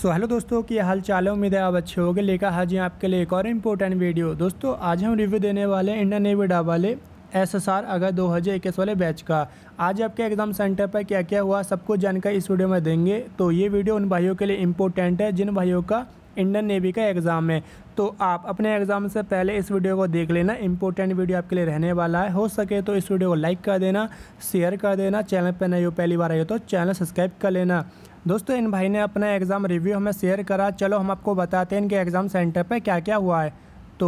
सो so, hello दोस्तों की हाल चाल है उम्मीद है आप अच्छे होगे लेकर हाजिर आपके लिए एक और इम्पोर्टेंट वीडियो दोस्तों आज हम रिव्यू देने वाले हैं इंडियन नेवी डा वाले एस एस आर अगर दो हज़ार इक्कीस वाले बैच का आज आपके एग्ज़ाम सेंटर पर क्या क्या हुआ सब कुछ जानकारी इस वीडियो में देंगे तो ये वीडियो उन भाइयों के लिए इम्पोर्टेंट है जिन भाइयों का इंडियन नेवी का एग्ज़ाम है तो आप अपने एग्ज़ाम से पहले इस वीडियो को देख लेना इंपॉर्टेंट वीडियो आपके लिए रहने वाला है हो सके तो इस वीडियो को लाइक कर देना शेयर कर देना चैनल पर नहीं हो पहली बार आई हो तो चैनल सब्सक्राइब कर लेना दोस्तों इन भाई ने अपना एग्ज़ाम रिव्यू हमें शेयर करा चलो हम आपको बताते हैं इनके एग्ज़ाम सेंटर पर क्या क्या हुआ है तो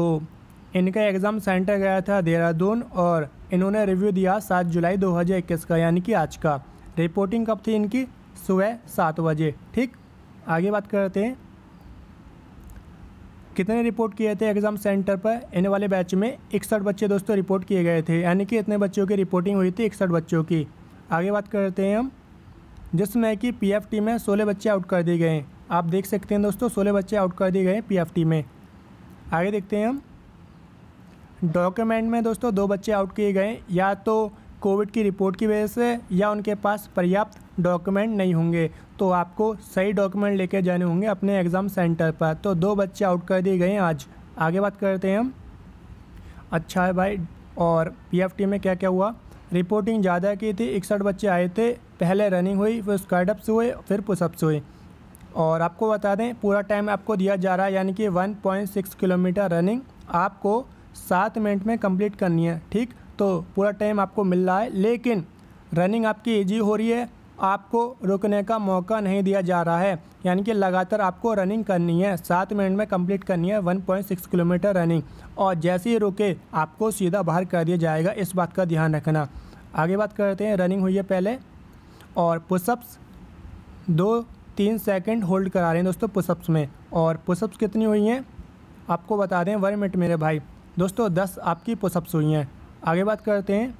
इनका एग्ज़ाम सेंटर गया था देहरादून और इन्होंने रिव्यू दिया सात जुलाई 2021 का यानी कि आज का रिपोर्टिंग कब थी इनकी सुबह सात बजे ठीक आगे बात करते हैं कितने रिपोर्ट किए थे एग्ज़ाम सेंटर पर इन वाले बैच में इकसठ बच्चे दोस्तों रिपोर्ट किए गए थे यानी कि इतने बच्चों की रिपोर्टिंग हुई थी इकसठ बच्चों की आगे बात करते हैं हम जिसमें कि पीएफटी में सोलह बच्चे आउट कर दिए गए आप देख सकते हैं दोस्तों सोलह बच्चे आउट कर दिए गए पीएफटी में आगे देखते हैं हम डॉक्यूमेंट में दोस्तों दो बच्चे आउट किए गए या तो कोविड की रिपोर्ट की वजह से या उनके पास पर्याप्त डॉक्यूमेंट नहीं होंगे तो आपको सही डॉक्यूमेंट लेकर जाने होंगे अपने एग्ज़ाम सेंटर पर तो दो बच्चे आउट कर दिए गए आज आगे बात करते हैं हम अच्छा है भाई और पीएफटी में क्या क्या हुआ रिपोर्टिंग ज़्यादा की थी इकसठ बच्चे आए थे पहले रनिंग हुई फिर स्क्वाडअप्स हुए फिर पुशअप्स हुए और आपको बता दें पूरा टाइम आपको दिया जा रहा है यानी कि 1.6 किलोमीटर रनिंग आपको सात मिनट में कंप्लीट करनी है ठीक तो पूरा टाइम आपको मिल रहा है लेकिन रनिंग आपकी ईजी हो रही है आपको रुकने का मौका नहीं दिया जा रहा है यानी कि लगातार आपको रनिंग करनी है सात मिनट में कंप्लीट करनी है 1.6 किलोमीटर रनिंग और जैसे ही रुके आपको सीधा बाहर कर दिया जाएगा इस बात का ध्यान रखना आगे बात करते हैं रनिंग हुई है पहले और पुशअप्स दो तीन सेकेंड होल्ड करा रहे हैं दोस्तों पुशअप्स में और पुशअप्स कितनी हुई हैं आपको बता दें वन मिनट मेरे भाई दोस्तों दस आपकी पुशअप्स हुई हैं आगे बात करते हैं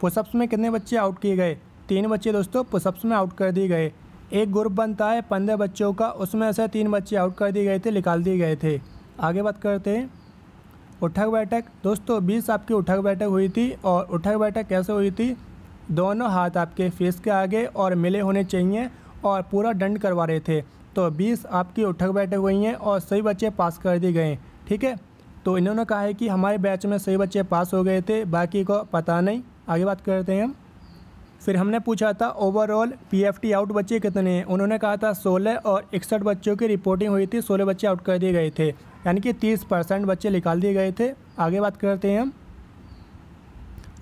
पुशअप्स में कितने बच्चे आउट किए गए तीन बच्चे दोस्तों पुशअप्स में आउट कर दिए गए एक ग्रुप बनता है पंद्रह बच्चों का उसमें से तीन बच्चे आउट कर दिए गए थे निकाल दिए गए थे आगे बात करते हैं उठक बैठक दोस्तों बीस आपकी उठक बैठक हुई थी और उठक बैठक कैसे हुई थी दोनों हाथ आपके फेस के आगे और मिले होने चाहिए और पूरा दंड करवा रहे थे तो बीस आपकी उठक बैठक हुई हैं और सही बच्चे पास कर दिए गए ठीक है तो इन्होंने कहा है कि हमारे बैच में सही बच्चे पास हो गए थे बाकी को पता नहीं आगे बात करते हैं हम फिर हमने पूछा था ओवरऑल पीएफटी आउट बच्चे कितने हैं उन्होंने कहा था 16 और इकसठ बच्चों की रिपोर्टिंग हुई थी 16 बच्चे आउट कर दिए गए थे यानी कि 30 परसेंट बच्चे निकाल दिए गए थे आगे बात करते हैं हम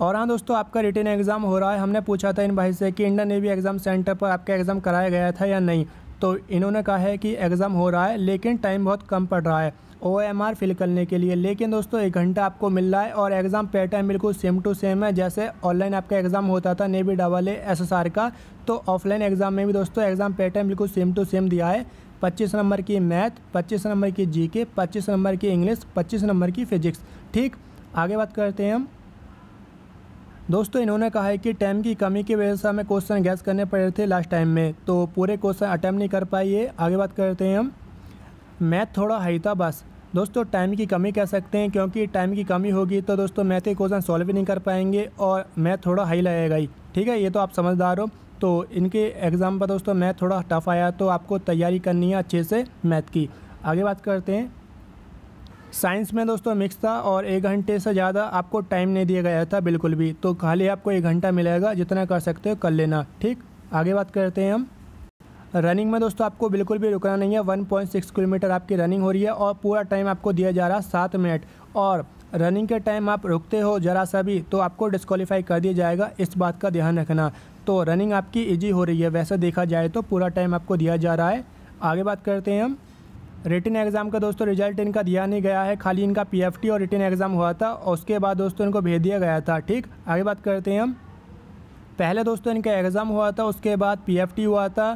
और हाँ दोस्तों आपका रिटर्न एग्ज़ाम हो रहा है हमने पूछा था इन भाई से कि इंडियन नेवी एग्ज़ाम सेंटर पर आपका एग्ज़ाम कराया गया था या नहीं तो इन्होंने कहा है कि एग्ज़ाम हो रहा है लेकिन टाइम बहुत कम पड़ रहा है ओ एम आर फिल करने के लिए लेकिन दोस्तों एक घंटा आपको मिल रहा है और एग्ज़ाम पैटर्न बिल्कुल सेम टू सेम है जैसे ऑनलाइन आपका एग्ज़ाम होता था navy double S S R का तो ऑफलाइन एग्ज़ाम में भी दोस्तों एग्ज़ाम पैटर्न बिल्कुल सेम टू सेम दिया है पच्चीस नंबर की मैथ पच्चीस नंबर की जी के पच्चीस नंबर की इंग्लिश पच्चीस नंबर की फिजिक्स ठीक आगे बात करते हैं हम दोस्तों इन्होंने कहा है कि टाइम की कमी की वजह से हमें क्वेश्चन गैस करने पड़े थे लास्ट टाइम में तो पूरे क्वेश्चन अटैम्प्ट नहीं कर पाई ये आगे बात करते हैं हम मैथ थोड़ा हाई था बस दोस्तों टाइम की कमी कह सकते हैं क्योंकि टाइम की कमी होगी तो दोस्तों मैथ के क्वेश्चन सॉल्व ही नहीं कर पाएंगे और मैथ थोड़ा हाई लगेगा ही ठीक है ये तो आप समझदार हो तो इनके एग्ज़ाम पर दोस्तों मैथ थोड़ा टफ आया तो आपको तैयारी करनी है अच्छे से मैथ की आगे बात करते हैं साइंस में दोस्तों मिक्स था और एक घंटे से ज़्यादा आपको टाइम नहीं दिया गया था बिल्कुल भी तो खाली आपको एक घंटा मिलेगा जितना कर सकते हो कर लेना ठीक आगे बात करते हैं हम रनिंग में दोस्तों आपको बिल्कुल भी रुकना नहीं है 1.6 किलोमीटर आपकी रनिंग हो रही है और पूरा टाइम आपको दिया जा रहा है सात मिनट और रनिंग के टाइम आप रुकते हो जरा सा भी तो आपको डिस्कालीफाई कर दिया जाएगा इस बात का ध्यान रखना तो रनिंग आपकी ईजी हो रही है वैसे देखा जाए तो पूरा टाइम आपको दिया जा रहा है आगे बात करते हैं हम रिटर्न एग्ज़ाम का दोस्तों रिजल्ट इनका दिया नहीं गया है खाली इनका पीएफटी और रिटर्न एग्ज़ाम हुआ था और उसके बाद दोस्तों इनको भेज दिया गया था ठीक आगे बात करते हैं हम पहले दोस्तों इनका एग्ज़ाम हुआ था उसके बाद पीएफटी हुआ था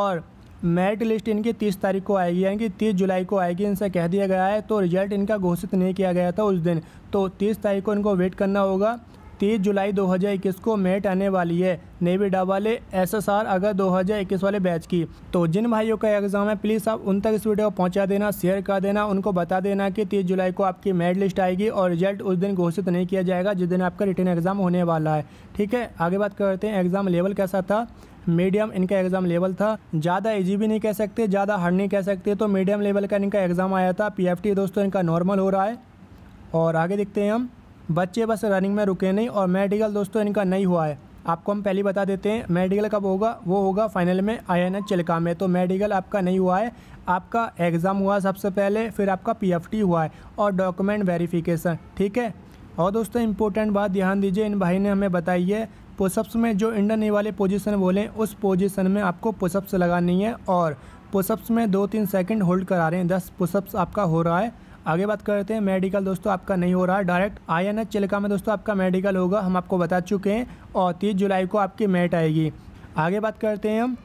और मेरिट लिस्ट इनकी तीस तारीख को आएगी यानी कि तीस जुलाई को आएगी इनसे कह दिया गया है तो रिजल्ट इनका घोषित नहीं किया गया था उस दिन तो तीस तारीख को इनको वेट करना होगा तीस जुलाई 2021 को मेट आने वाली है नेवी वाले एस एस आर अगर दो वाले बैच की तो जिन भाइयों का एग्ज़ाम है प्लीज़ आप उन तक इस वीडियो को पहुँचा देना शेयर कर देना उनको बता देना कि तीस जुलाई को आपकी मेट लिस्ट आएगी और रिजल्ट उस दिन घोषित नहीं किया जाएगा जिस दिन आपका रिटर्न एग्ज़ाम होने वाला है ठीक है आगे बात करते हैं एग्ज़ाम लेवल कैसा था मीडियम इनका एग्ज़ाम लेवल था ज़्यादा इजी भी नहीं कह सकते ज़्यादा हार्ड नहीं कह सकते तो मीडियम लेवल का इनका एग्ज़ाम आया था पीएफटी दोस्तों इनका नॉर्मल हो रहा है और आगे देखते हैं हम बच्चे बस रनिंग में रुके नहीं और मेडिकल दोस्तों इनका नहीं हुआ है आपको हम पहले बता देते हैं मेडिकल कब होगा वो होगा फाइनल में आई एन एच चिलका में तो मेडिकल आपका नहीं हुआ है आपका एग्ज़ाम हुआ सबसे पहले फिर आपका पी हुआ है और डॉक्यूमेंट वेरिफिकेशन ठीक है और दोस्तों इंपॉर्टेंट बात ध्यान दीजिए इन भाई ने हमें बताई है पुशअप्स में जो इंडन वाले पोजिशन बोले उस पोजिशन में आपको पुशअप्स लगानी है और पुशअप्स में दो तीन सेकेंड होल्ड करा रहे हैं दस पुशअप्स आपका हो रहा है आगे बात करते हैं मेडिकल दोस्तों आपका नहीं हो रहा डायरेक्ट आई एन चिल्का में दोस्तों आपका मेडिकल होगा हम आपको बता चुके हैं और तीस जुलाई को आपकी मेट आएगी आगे बात करते हैं हम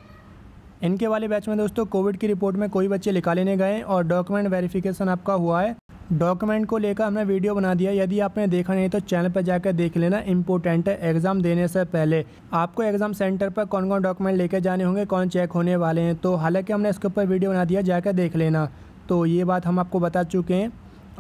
इनके वाले बैच में दोस्तों कोविड की रिपोर्ट में कोई बच्चे निकाले नहीं गए और डॉक्यूमेंट वेरिफिकेशन आपका हुआ है डॉक्यूमेंट को लेकर हमने वीडियो बना दिया यदि आपने देखा नहीं तो चैनल पर जाकर देख लेना इंपॉर्टेंट है एग्ज़ाम देने से पहले आपको एग्ज़ाम सेंटर पर कौन कौन डॉक्यूमेंट लेकर जाने होंगे कौन चेक होने वाले हैं तो हालांकि हमने इसके ऊपर वीडियो बना दिया जाकर देख लेना तो ये बात हम आपको बता चुके हैं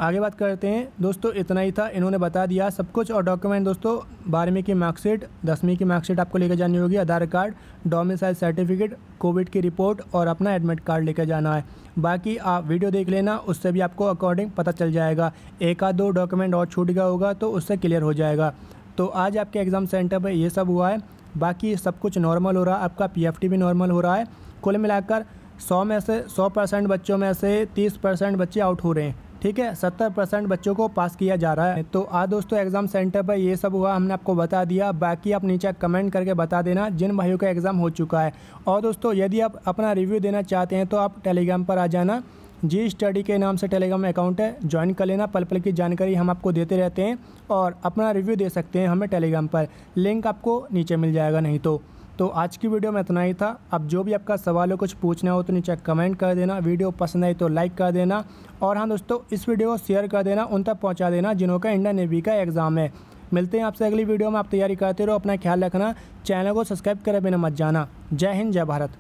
आगे बात करते हैं दोस्तों इतना ही था इन्होंने बता दिया सब कुछ और डॉक्यूमेंट दोस्तों बारहवीं की मार्कशीट दसवीं की मार्कशीट आपको लेकर जानी होगी Aadhaar card domicile certificate covid की रिपोर्ट और अपना एडमिट कार्ड लेकर जाना है बाकी आप वीडियो देख लेना उससे भी आपको अकॉर्डिंग पता चल जाएगा एक आध दो डॉक्यूमेंट और छूट गया होगा तो उससे क्लियर हो जाएगा तो आज आपके एग्ज़ाम सेंटर पर ये सब हुआ है बाकी सब कुछ नॉर्मल हो रहा है आपका पी भी नॉर्मल हो रहा है कुल मिलाकर सौ में से सौ परसेंट बच्चों में से तीस परसेंट बच्चे आउट हो रहे हैं ठीक है सत्तर परसेंट बच्चों को पास किया जा रहा है तो आज दोस्तों एग्जाम सेंटर पर ये सब हुआ हमने आपको बता दिया बाकी आप नीचे कमेंट करके बता देना जिन भाइयों का एग्ज़ाम हो चुका है और दोस्तों यदि आप अपना रिव्यू देना चाहते हैं तो आप टेलीग्राम पर आ जाना जी स्टडी के नाम से टेलीग्राम अकाउंट है ज्वाइन कर लेना पल पल की जानकारी हम आपको देते रहते हैं और अपना रिव्यू दे सकते हैं हमें टेलीग्राम पर लिंक आपको नीचे मिल जाएगा नहीं तो तो आज की वीडियो में इतना ही था अब जो भी आपका सवाल हो कुछ पूछना हो तो नीचे कमेंट कर देना वीडियो पसंद आई तो लाइक कर देना और हाँ दोस्तों इस वीडियो को शेयर कर देना उन तक पहुँचा देना जिन्हों का इंडियन नेवी का एग्ज़ाम है मिलते हैं आपसे अगली वीडियो में आप तैयारी करते रहो अपना ख्याल रखना चैनल को सब्सक्राइब करें बिना मत जाना जय हिंद जय भारत